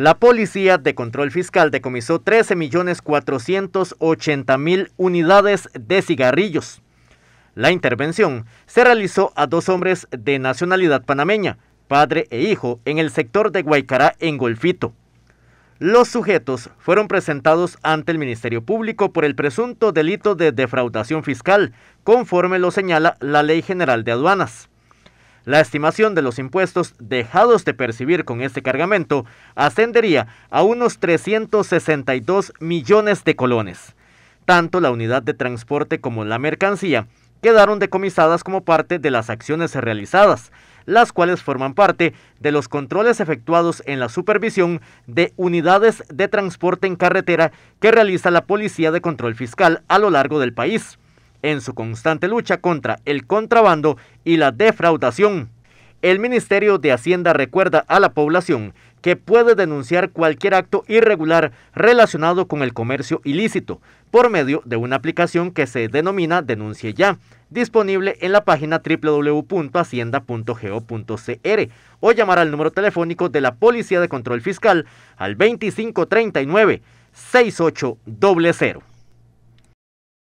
La Policía de Control Fiscal decomisó 13.480.000 unidades de cigarrillos. La intervención se realizó a dos hombres de nacionalidad panameña, padre e hijo, en el sector de Guaycará, en Golfito. Los sujetos fueron presentados ante el Ministerio Público por el presunto delito de defraudación fiscal, conforme lo señala la Ley General de Aduanas la estimación de los impuestos dejados de percibir con este cargamento ascendería a unos 362 millones de colones. Tanto la unidad de transporte como la mercancía quedaron decomisadas como parte de las acciones realizadas, las cuales forman parte de los controles efectuados en la supervisión de unidades de transporte en carretera que realiza la Policía de Control Fiscal a lo largo del país en su constante lucha contra el contrabando y la defraudación. El Ministerio de Hacienda recuerda a la población que puede denunciar cualquier acto irregular relacionado con el comercio ilícito por medio de una aplicación que se denomina Denuncie Ya, disponible en la página www.hacienda.go.cr o llamar al número telefónico de la Policía de Control Fiscal al 2539 6800.